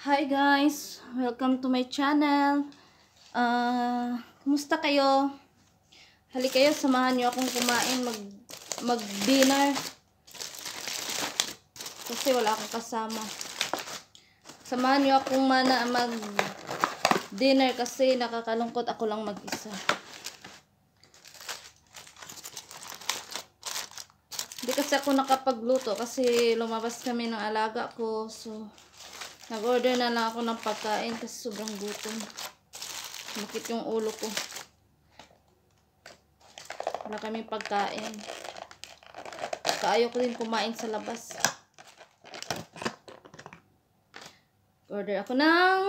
Hi guys! Welcome to my channel. Uh, kumusta kayo? Halika kayo, samahan nyo akong kumain mag, mag dinner. Kasi wala akong kasama. Samahan nyo akong mana mag dinner kasi nakakalungkot ako lang mag isa. Hindi kasi ako nakapagluto kasi lumabas kami ng alaga ko. So, Nag-order na lang ako ng pagkain kasi sobrang gutom. Makit yung ulo ko. Wala kami pagkain. Kaayo ko din kumain sa labas. Order ako ng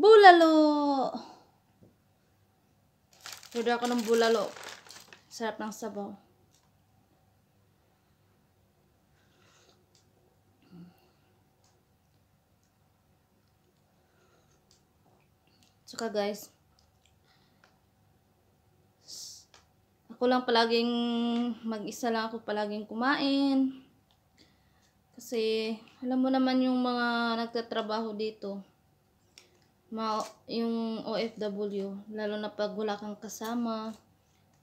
bulalo. Order ako ng bulalo. Sarap ng sabaw. ka guys, ako lang palaging, mag-isa lang ako palaging kumain. Kasi, alam mo naman yung mga nagtatrabaho dito, ma yung OFW, lalo na pag wala kang kasama.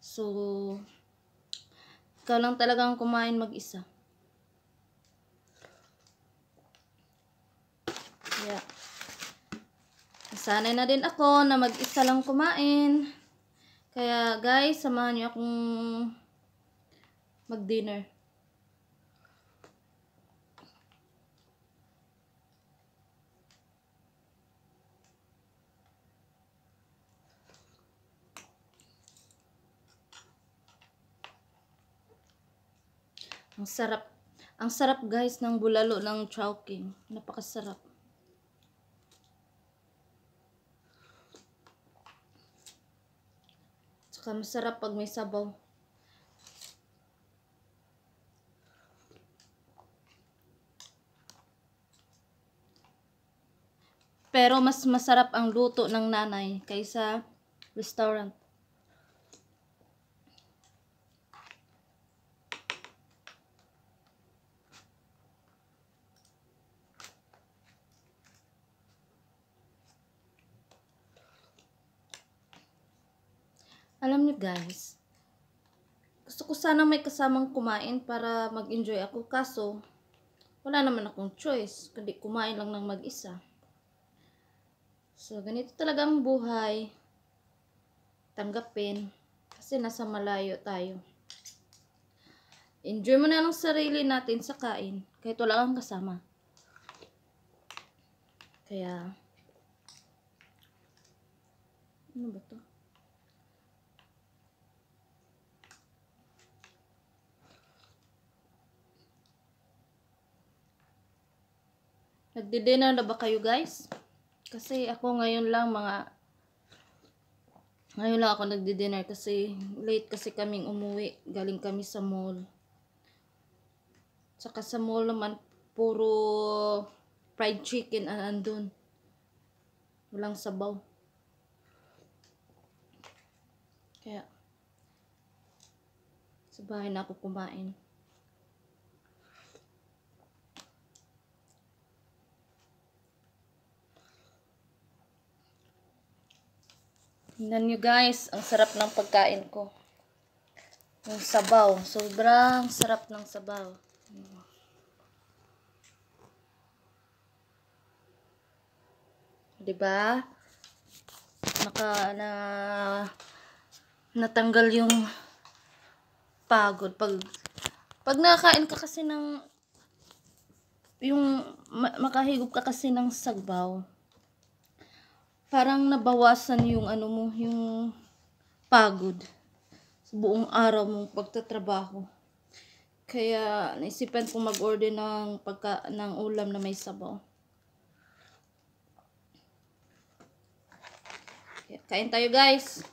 So, ikaw lang talagang kumain mag-isa. Yeah. Sanay na din ako na mag-isa lang kumain. Kaya guys, samahan niyo akong mag-dinner. Ang sarap. Ang sarap guys ng bulalo ng chowking. Napakasarap. Tsaka masarap pag may sabaw. Pero mas masarap ang luto ng nanay kaysa restaurant. guys. Gusto ko sana may kasamang kumain para mag-enjoy ako. Kaso, wala naman akong choice. Kundi kumain lang ng mag-isa. So, ganito talaga ang buhay. Tanggapin. Kasi nasa malayo tayo. Enjoy mo na lang sarili natin sa kain. Kahit wala kang kasama. Kaya, ano ba to? Nagdi-dinner na ba kayo guys? Kasi ako ngayon lang mga ngayon lang ako nagdi-dinner kasi late kasi kaming umuwi. Galing kami sa mall. Tsaka sa mall naman puro fried chicken ang andun. Walang sabaw. Kaya sa bahay na ako kumain. Tingnan nyo guys, ang sarap ng pagkain ko. Yung sabaw. Sobrang sarap ng sabaw. Diba? Naka, na, natanggal yung pagod. Pag, pag nakain ka kasi ng, yung, makahigop ka kasi ng sagbaw parang nabawasan yung ano mo, yung pagod sa buong araw mong pagtatrabaho. Kaya naisipan kong mag-order ng pagka ng ulam na may sabaw. Kaya, kain tayo guys.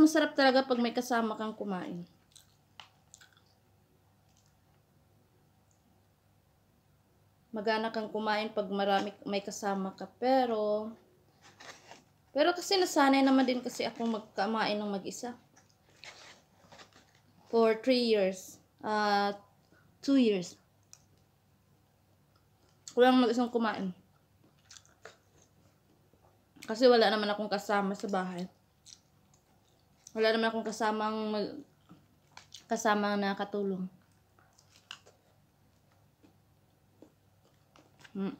masarap talaga pag may kasama kang kumain. Magana kang kumain pag marami, may kasama ka. Pero, pero kasi nasanay naman din kasi ako magkamain ng mag-isa. For 3 years. Uh, ah, 2 years. Kulang mag-isang kumain. Kasi wala naman akong kasama sa bahay. Wala naman akong kasamang mag, kasama na katulong. Hmm.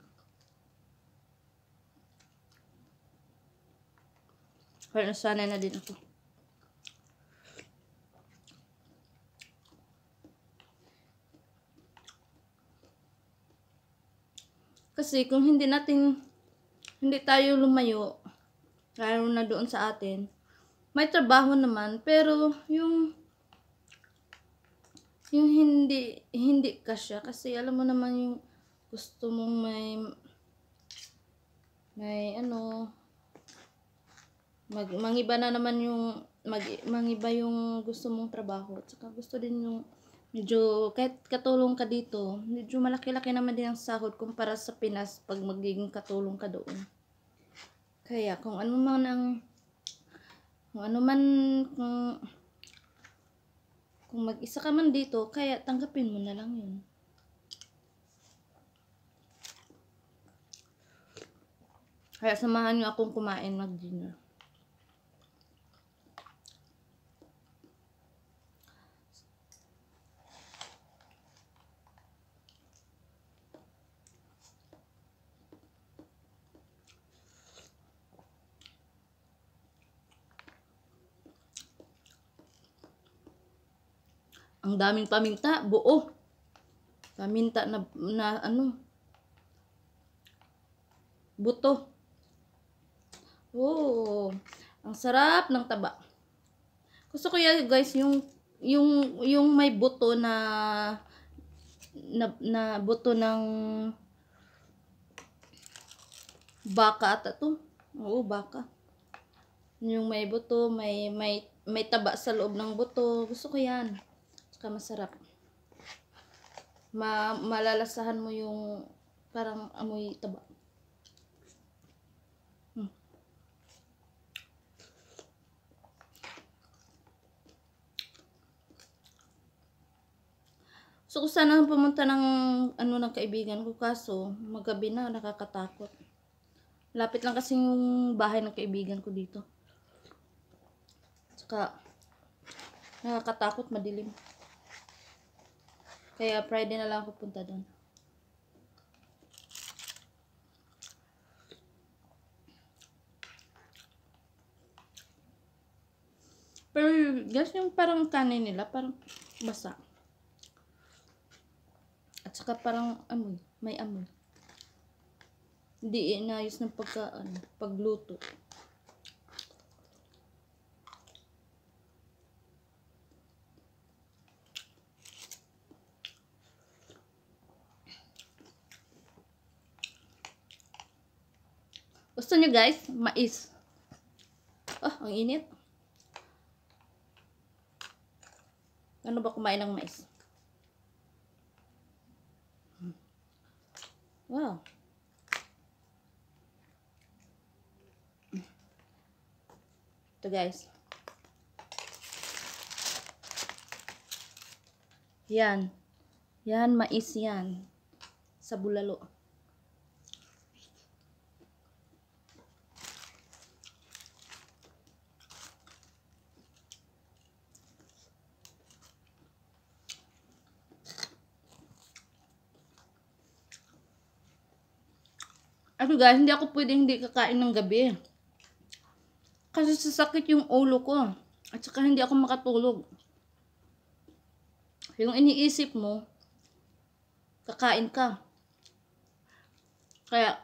Pero sana na din ako. Kasi kung hindi natin, hindi tayo lumayo, lalo na doon sa atin, may trabaho naman, pero yung yung hindi hindi ka siya kasi alam mo naman yung gusto mong may may ano mag mangiba na naman yung mag mangiba yung gusto mong trabaho at saka gusto din yung medyo kahit katulong ka dito medyo malaki-laki naman din ang sahod kumpara sa Pinas pag magiging katulong ka doon kaya kung ano man ang kung ano man, kung, kung mag-isa ka man dito, kaya tanggapin mo na lang yun. Kaya samahan nyo akong kumain mag-dinner. Ang daming paminta, buo. Paminta na, na ano, buto. Oh, ang sarap ng taba. Gusto ko yan guys, yung, yung, yung may buto na, na, na buto ng baka ata to. Oo, baka. Yung may buto, may, may, may taba sa loob ng buto. Gusto ko yan tsaka masarap. Ma malalasahan mo yung parang amoy taba. Hmm. So, ko sana pumunta ng ano ng kaibigan ko kaso magabi na nakakatakot. Lapit lang kasi yung bahay ng kaibigan ko dito. Tsaka nakakatakot madilim. Kaya Friday na lang ako punta doon. Pero guys, yung parang kanin nila, parang basa. At saka parang amoy, may amoy. Hindi inayos ng pagkaan, pagluto. Gusto nyo guys, mais. Oh, ang init. Ano ba kumain ng mais? Wow. Ito guys. Yan. Yan, mais yan. Sa bulalo. Ano guys, hindi ako pwede hindi kakain ng gabi. Kasi sasakit yung ulo ko. At saka hindi ako makatulog. Yung iniisip mo, kakain ka. Kaya,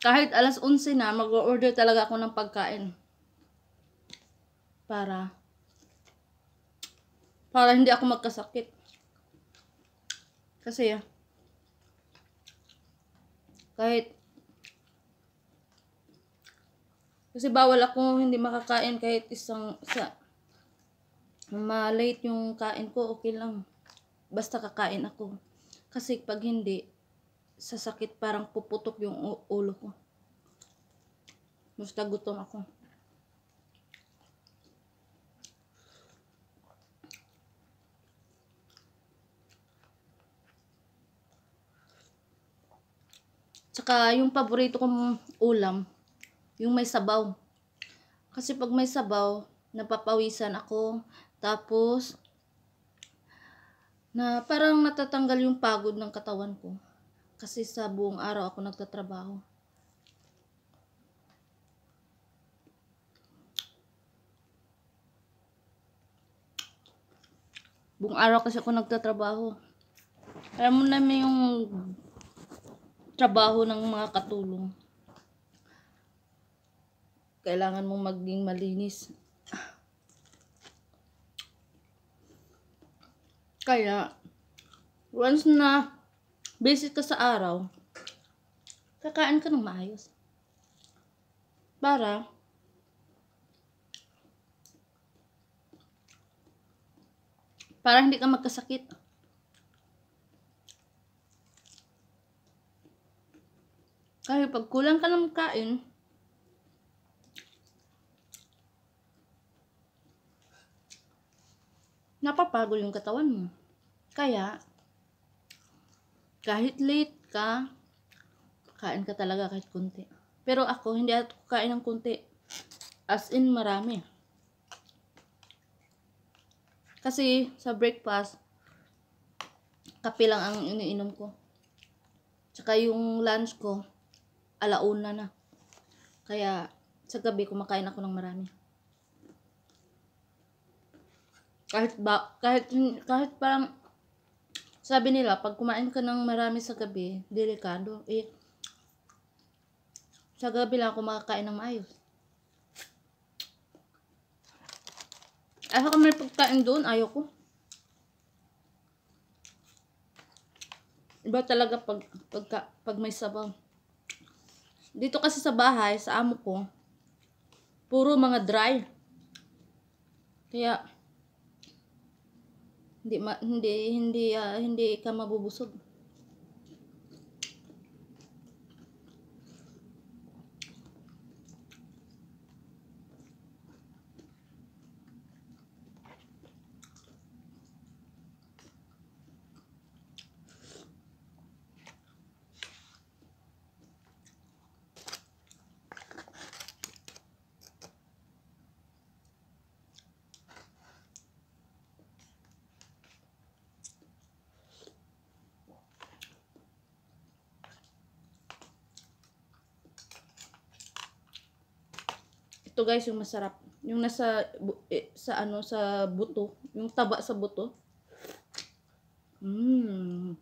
kahit alas 11 na, mag-order talaga ako ng pagkain. Para, para hindi ako magkasakit. Kasi, kahit kasi bawal ako hindi makakain kahit isang sa malate yung kain ko, okay lang. Basta kakain ako. Kasi pag hindi, sasakit parang puputok yung ulo ko. Basta gutom ako. Tsaka yung paborito kong ulam, yung may sabaw. Kasi pag may sabaw, napapawisan ako. Tapos, na parang natatanggal yung pagod ng katawan ko. Kasi sa buong araw ako nagtatrabaho. Buong araw kasi ako nagtatrabaho. Alam mo na may yung trabaho ng mga katulong. Kailangan mong maging malinis. Kaya, once na busy ka sa araw, kakain ka ng maayos. Para, para hindi ka magkasakit. Kaya pag kulang ka ng kain, napapagol yung katawan mo. Kaya, kahit late ka, kain ka talaga kahit kunti. Pero ako, hindi ako kain ng kunti. As in, marami. Kasi, sa breakfast, kape lang ang iniinom ko. Tsaka yung lunch ko, alauna na. Kaya sa gabi kumakain ako ng marami. Kahit ba kahit kahit parang sabi nila pag kumain ka ng marami sa gabi, delikado eh sa gabi lang ako makakain ng maayos. Ayaw ko may pagkain doon, ayaw ko. Iba talaga pag, pagka, pag may sabaw. Dito kasi sa bahay, sa amo ko, puro mga dry. Kaya hindi ma, hindi hindi uh, hindi ka mabubusog. Ito guys, yung masarap. Yung nasa, eh, sa ano, sa buto. Yung taba sa buto. Mmm.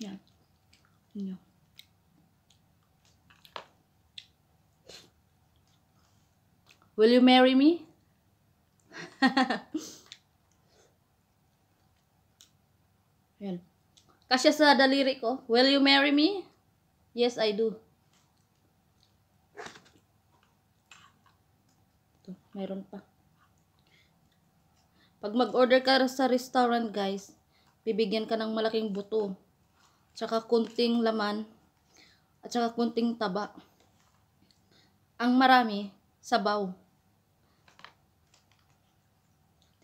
Yan. Yan. Will you marry me? Yan. kasi sa daliri ko. Will you marry me? Yes, I do. Meron pa. Pag mag-order ka sa restaurant, guys, bibigyan ka ng malaking buto. Tsaka kunting laman. At tsaka kunting taba. Ang marami, sabaw.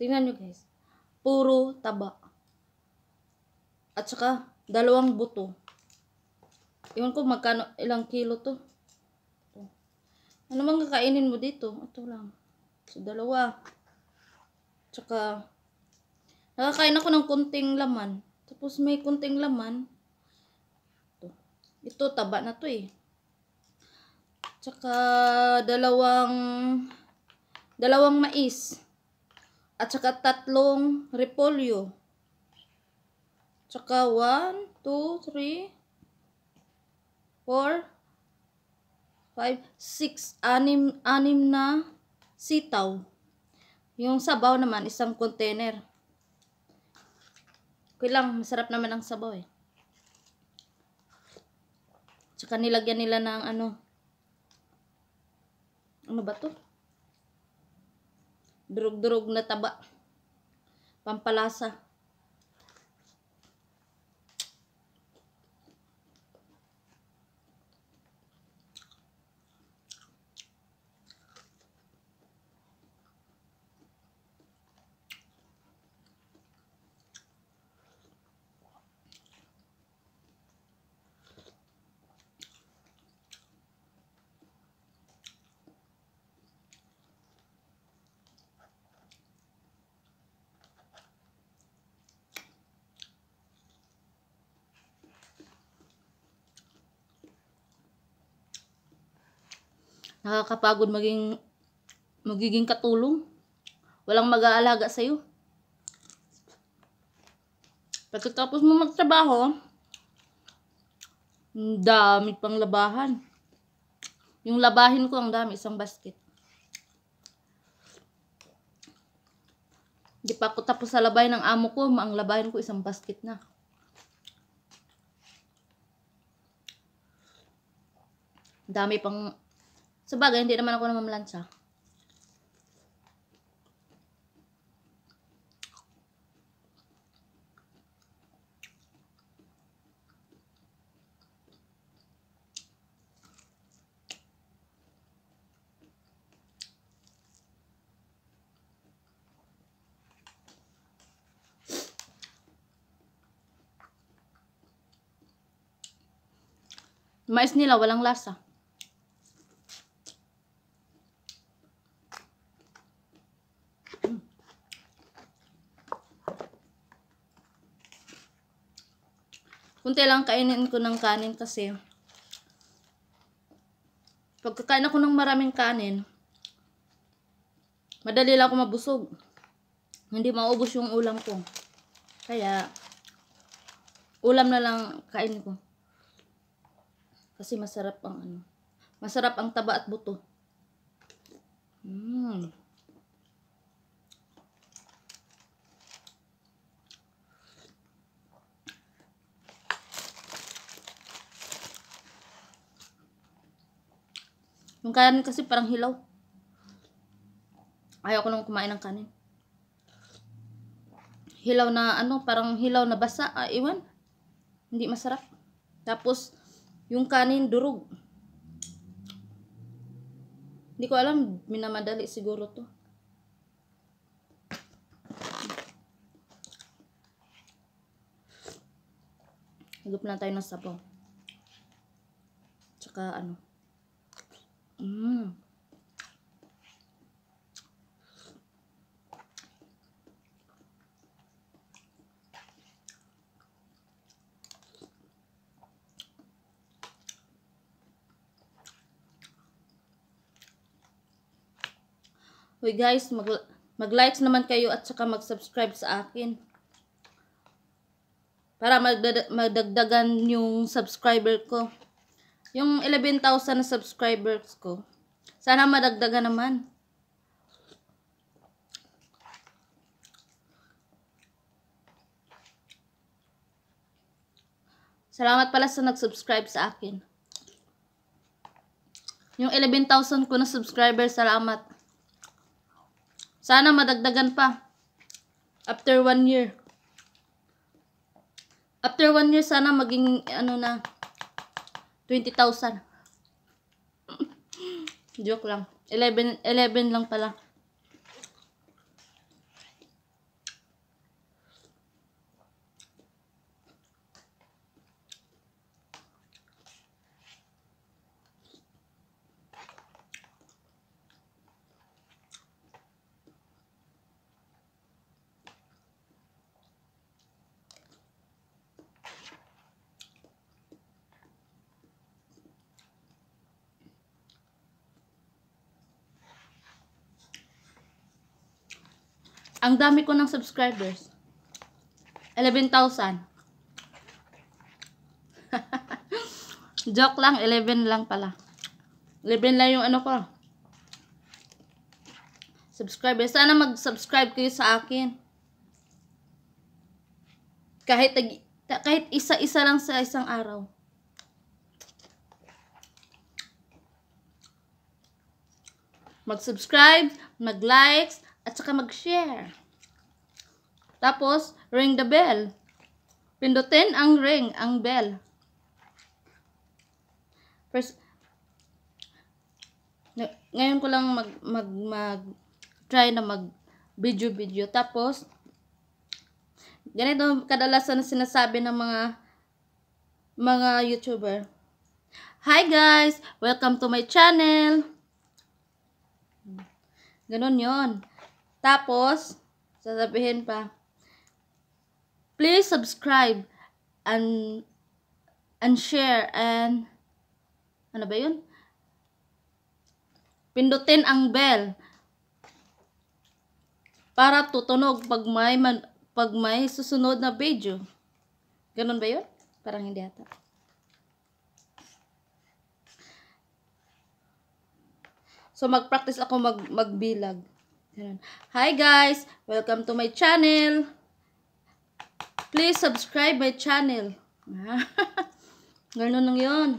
Tingnan nyo, guys. Puro taba. At tsaka dalawang buto. Iwan ko magkano, ilang kilo to. Ano mang kakainin mo dito? Ito lang. So, dalawa. Tsaka, nakakain ako ng kunting laman. Tapos, may kunting laman. Ito, ito taba na to eh. Tsaka, dalawang, dalawang mais. At saka, tatlong repolyo. Tsaka, 1, 2, 3, 4, 5, 6, anim, anim na sitaw. Yung sabaw naman, isang container. Okay lang, masarap naman ang sabaw eh. Tsaka nilagyan nila ng ano, ano ba to? Durog-durog na taba. Pampalasa. nakakapagod maging magiging katulong. Walang mag-aalaga sa iyo Pagkatapos mo magtrabaho, dami pang labahan. Yung labahin ko ang dami, isang basket. Di pa ako tapos sa labay ng amo ko, ang labahin ko isang basket na. Dami pang Sabagay, hindi naman ako namamlansa. Mais nila, walang lasa. Kunti lang kainin ko ng kanin kasi pagkakain ako ng maraming kanin, madali lang ako mabusog. Hindi maubos yung ulam ko. Kaya, ulam na lang kain ko. Kasi masarap ang ano. Masarap ang taba at buto. Ang kanin kasi parang hilaw. Ayaw ko nang kumain ng kanin. Hilaw na ano, parang hilaw na basa. Ah, iwan. Hindi masarap. Tapos, yung kanin durog. Hindi ko alam, minamadali siguro to. Higop na tayo ng sabaw. Tsaka ano. Mm. Uy guys, mag-likes mag, mag naman kayo at saka mag-subscribe sa akin. Para madagdagan yung subscriber ko. Yung 11,000 na subscribers ko. Sana madagdagan naman. Salamat pala sa nag-subscribe sa akin. Yung 11,000 ko na subscriber, salamat. Sana madagdagan pa. After one year. After one year, sana maging, ano na, 20,000. Joke lang. 11, 11 lang pala. Ang dami ko ng subscribers. 11,000. Joke lang, 11 lang pala. 11 lang yung ano ko. Subscribers. Sana mag-subscribe kayo sa akin. Kahit kahit isa-isa lang sa isang araw. Mag-subscribe, mag-likes, at saka mag-share. Tapos, ring the bell. Pindutin ang ring, ang bell. First, ngayon ko lang mag, mag, mag try na mag video video. Tapos, ganito kadalasan sinasabi ng mga mga YouTuber. Hi guys! Welcome to my channel! Ganon yon tapos, sasabihin pa, please subscribe and and share and ano ba yun? Pindutin ang bell para tutunog pag may man, pag may susunod na video. Ganun ba yun? Parang hindi ata. So mag-practice ako mag magbilag. Ganun. Hi guys! Welcome to my channel! Please subscribe my channel. Ganun lang yun.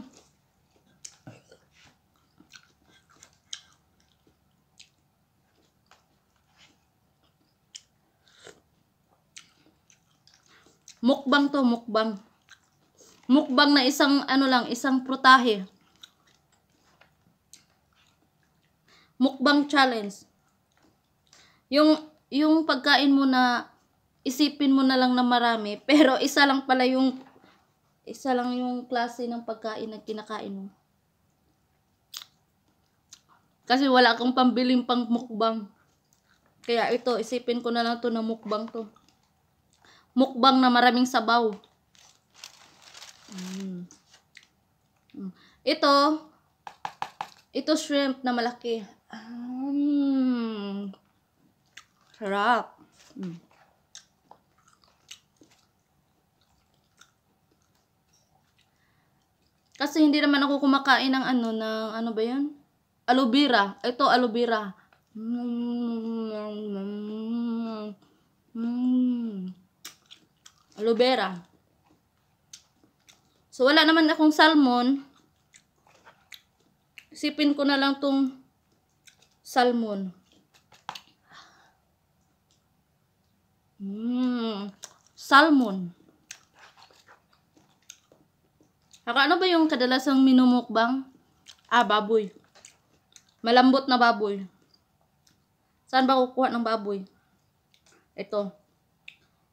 Mukbang to, mukbang. Mukbang na isang, ano lang, isang prutahe. Mukbang challenge. Yung, yung pagkain mo na isipin mo na lang na marami, pero isa lang pala yung isa lang yung klase ng pagkain na kinakain mo. Kasi wala akong pambiling pang mukbang. Kaya ito, isipin ko na lang to na mukbang to. Mukbang na maraming sabaw. Mm. mm. Ito, ito shrimp na malaki. Um, Sarap. Mm. Kasi hindi naman ako kumakain ng ano, ng ano ba yun? Aloe vera. Ito, aloe vera. Mm. Mm. Aloe vera. So, wala naman akong salmon. Sipin ko na lang tong salmon. Mm, salmon. Ako, ano ba yung kadalasang minumukbang? Ah, baboy. Malambot na baboy. Saan ba kukuha ng baboy? Ito.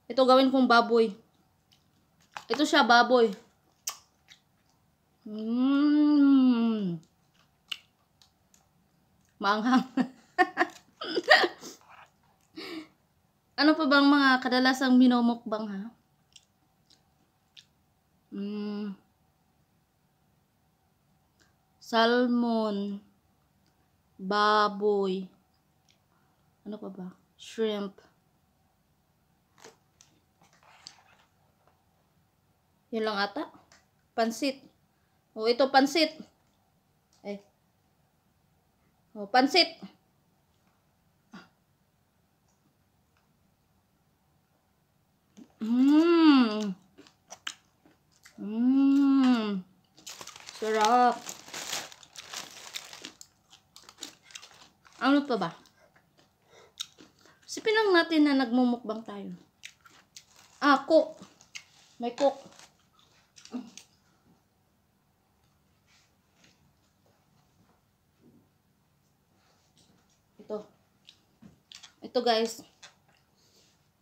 Ito gawin kong baboy. Ito siya, baboy. Mmm. Maanghang. Ano pa bang mga kadalasang minomukbang ha? Mm. Salmon, baboy, ano pa ba? Shrimp. Yun lang ata. Pansit. O, oh, ito pansit. Eh. O, oh, pansit. Pansit. Mmm. Mmm. Sarap. Ano pa ba? Sipin lang natin na nagmumukbang tayo. Ah, cook. May cook. Ito. Ito guys.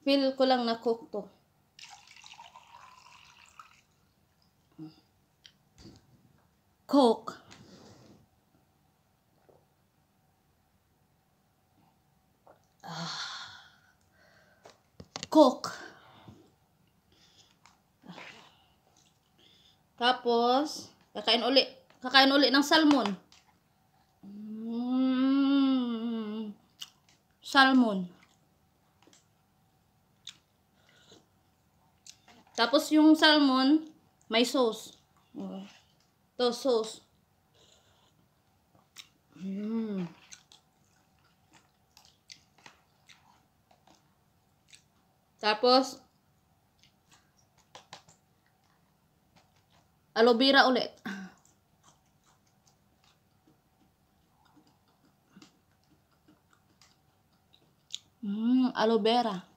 Feel ko lang na cook to. Coke. Ah. Coke. Tapos, kakain uli. Kakain uli ng salmon. Mm. Salmon. Tapos yung salmon, may sauce. Mm the sauce. Mm. Tapos, aloe vera ulit. Mmm, aloe vera.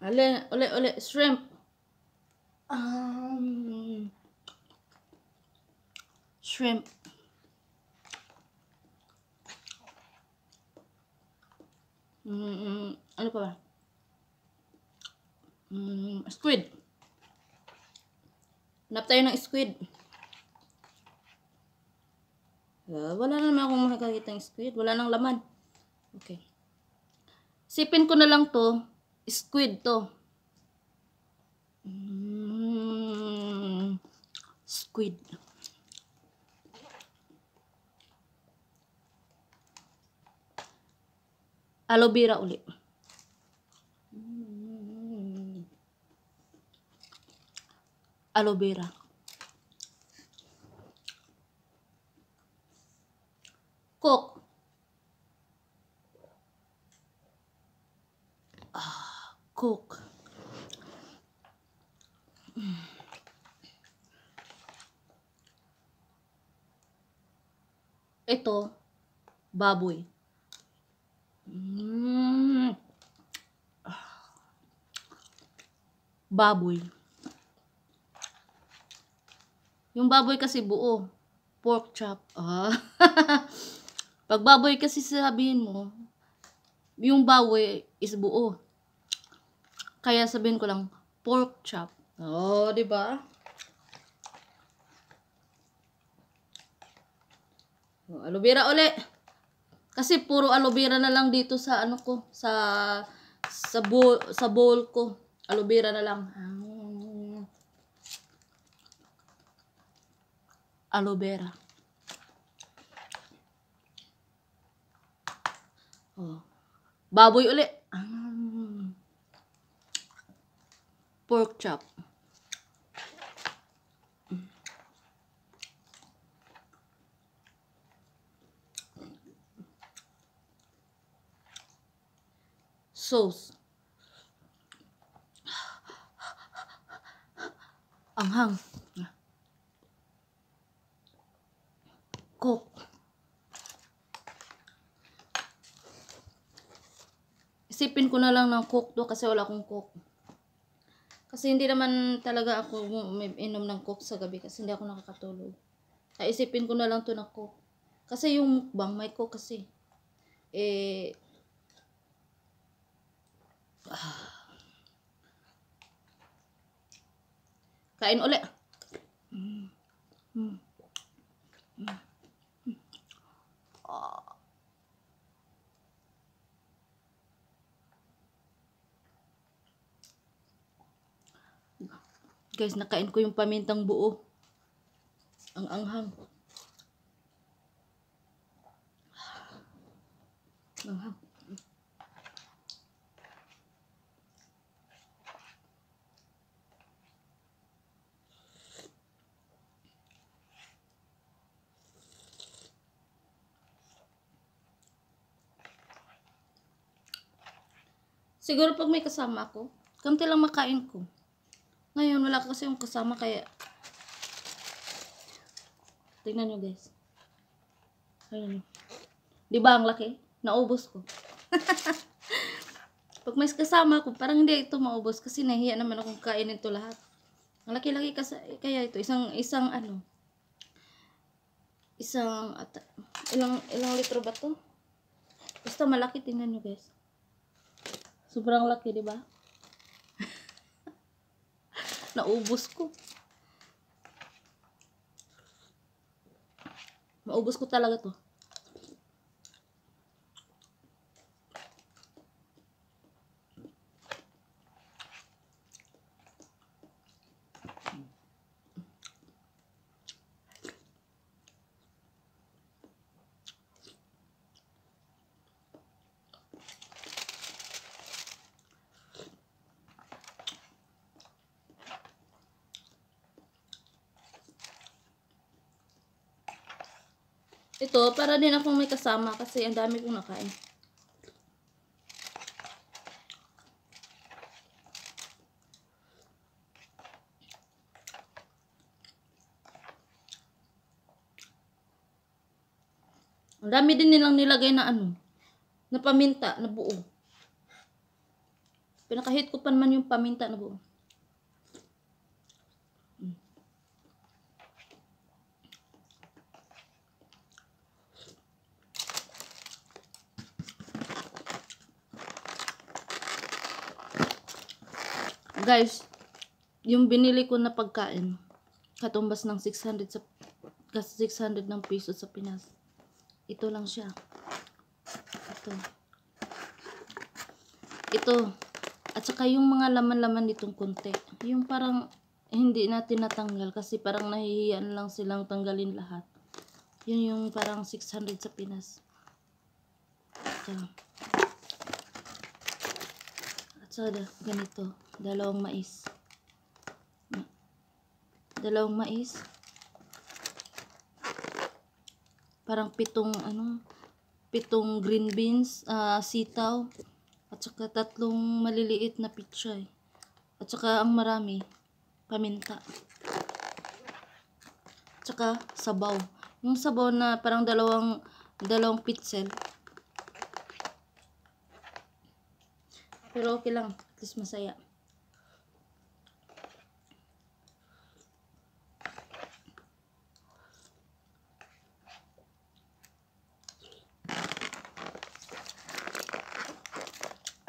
Ale, ole, ole, shrimp. Um, shrimp. Mm, ano pa ba? Mm, squid. Hanap tayo ng squid. Uh, wala na naman akong nakakita ng squid. Wala nang laman. Okay. Sipin ko na lang to squid to. Mm, squid. Aloe vera ulit. Mm, aloe vera. Coke. cook. Ito, baboy. Mm. Baboy. Yung baboy kasi buo. Pork chop. Ah. Pag baboy kasi sabihin mo, yung baboy is buo. Kaya sabihin ko lang, pork chop. Oh, di ba? Oh, aloe vera uli. Kasi puro aloe vera na lang dito sa ano ko, sa sa bowl, sa bowl ko. Aloe vera na lang. Aloe vera. Oh. Baboy uli. Ah pork chop. Sauce. hang. Coke. Isipin ko na lang ng coke do kasi wala akong coke. Kasi hindi naman talaga ako umiinom ng coke sa gabi kasi hindi ako nakakatulog. Naisipin ko na lang to na coke. Kasi yung mukbang may coke kasi. Eh, ah. kain ulit. Mm. Mm. guys, nakain ko yung pamintang buo. Ang anghang. Anghang. Siguro pag may kasama ako, kamti lang makain ko. Ngayon, wala kasi yung kasama kaya Tingnan nyo guys. Ayun. Di ba ang laki? Naubos ko. Pag may kasama ko, parang hindi ito maubos kasi nahihiya naman akong kainin ito lahat. Ang laki-laki kaya ito. Isang, isang ano, isang, at, ilang, ilang litro ba to? Basta malaki, tingnan nyo guys. Sobrang laki, di ba? Naubos ko. Maubos ko talaga to. Ito, para din akong may kasama kasi ang dami kong nakain. Ang dami din nilang nilagay na ano, na paminta na buo. Pinakahit ko pa naman yung paminta na buo. guys, yung binili ko na pagkain, katumbas ng 600 sa kasi 600 ng piso sa Pinas. Ito lang siya. Ito. Ito. At saka yung mga laman-laman nitong konti. Yung parang hindi natin natanggal kasi parang nahihiyaan lang silang tanggalin lahat. Yun yung parang 600 sa Pinas. Ito. So, ganito. Dalawang mais. Dalawang mais. Parang pitong, ano, pitong green beans, uh, sitaw, at saka tatlong maliliit na pichay. At saka ang marami, paminta. At saka sabaw. Yung sabaw na parang dalawang, dalawang pitsel. Pero okay lang. At least masaya.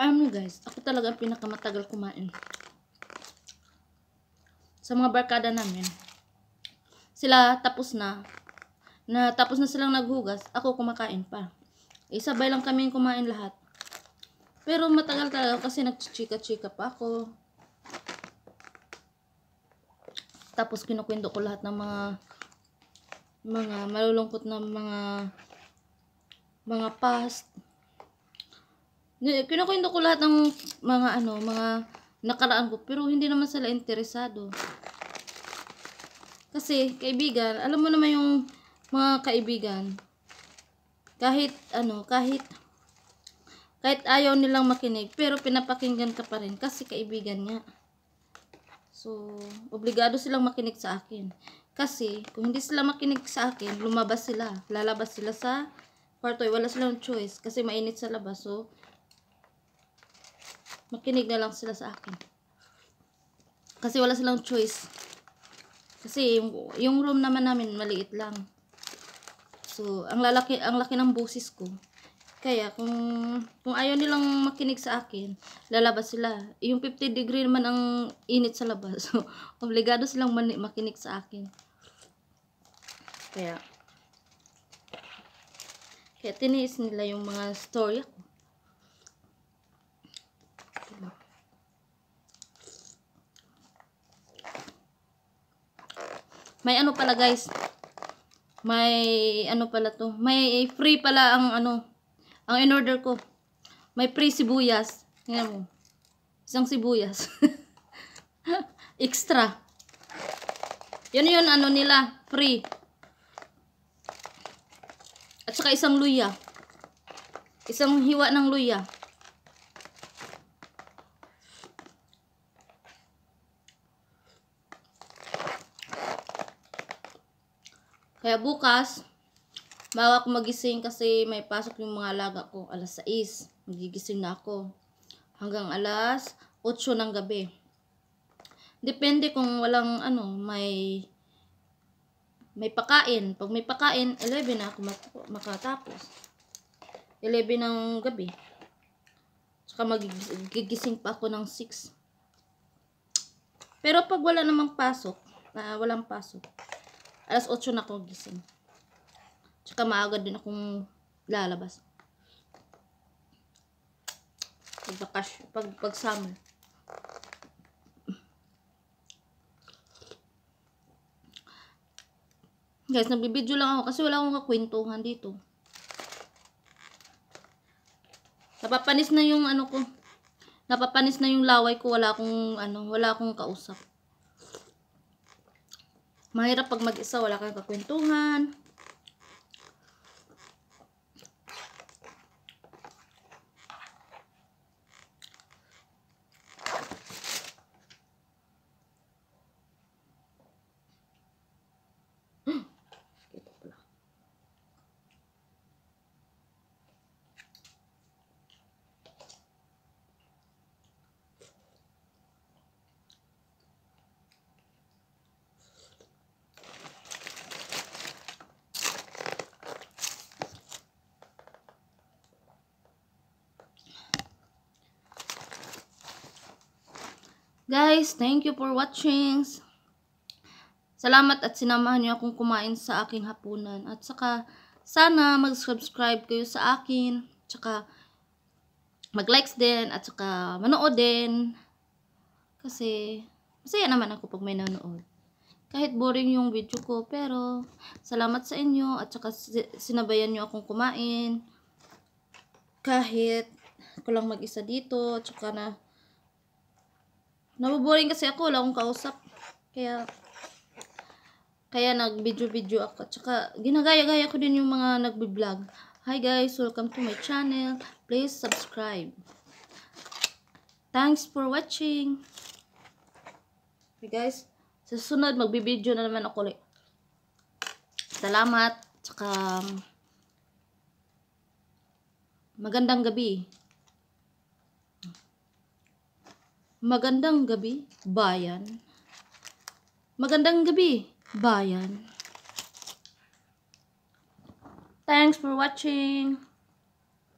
Alam nyo guys, ako talaga ang pinakamatagal kumain. Sa mga barkada namin. Sila tapos na. na tapos na silang naghugas. Ako kumakain pa. Isabay eh, lang kami kumain lahat. Pero matagal talaga kasi nagchichika chika pa ako. Tapos kinukwento ko lahat ng mga mga malulungkot na mga mga past. Kinukwento ko lahat ng mga ano, mga nakaraan ko pero hindi naman sila interesado. Kasi kaibigan, alam mo naman yung mga kaibigan, kahit ano, kahit kahit ayaw nilang makinig, pero pinapakinggan ka pa rin kasi kaibigan niya. So, obligado silang makinig sa akin. Kasi, kung hindi sila makinig sa akin, lumabas sila. Lalabas sila sa kwarto. Wala silang choice kasi mainit sa labas. So, makinig na lang sila sa akin. Kasi wala silang choice. Kasi yung, room naman namin maliit lang. So, ang lalaki ang laki ng boses ko. Kaya kung kung ayaw nilang makinig sa akin, lalabas sila. Yung 50 degree naman ang init sa labas. So, obligado silang makinig sa akin. Kaya Kaya tiniis nila yung mga story ako. May ano pala guys. May ano pala to. May free pala ang ano ang in-order ko, may free sibuyas. Tingnan mo. Isang sibuyas. Extra. Yun yun, ano nila, free. At saka isang luya. Isang hiwa ng luya. Kaya bukas, ako magising kasi may pasok yung mga alaga ko. Alas 6. Magigising na ako. Hanggang alas 8 ng gabi. Depende kung walang ano, may may pakain. Pag may pakain, 11 na ako makatapos. 11 ng gabi. Tsaka magigising pa ako ng 6. Pero pag wala namang pasok, na uh, walang pasok, alas 8 na ako gising. Tsaka maaga din akong lalabas. Pag vacation, pag, pag summer. Guys, nagbibideo lang ako kasi wala akong kakwentuhan dito. Napapanis na yung ano ko. Napapanis na yung laway ko. Wala akong ano, wala akong kausap. Mahirap pag mag-isa, wala kang kakwentuhan. Guys, thank you for watching. Salamat at sinamahan niyo akong kumain sa aking hapunan. At saka, sana mag-subscribe kayo sa akin. Tsaka, mag-likes din. At saka, manood din. Kasi, masaya naman ako pag may nanood. Kahit boring yung video ko, pero salamat sa inyo at saka sinabayan niyo akong kumain. Kahit ko lang mag-isa dito, at saka na Naboboring kasi ako, wala akong kausap. Kaya, kaya nag-video-video ako. Tsaka, ginagaya-gaya ko din yung mga nagbi-vlog. Hi guys, welcome to my channel. Please subscribe. Thanks for watching. Hey guys, sa sunod, magbi-video na naman ako ulit. Salamat. Tsaka, magandang gabi. Magandang gabi, bayan. Magandang gabi, bayan. Thanks for watching.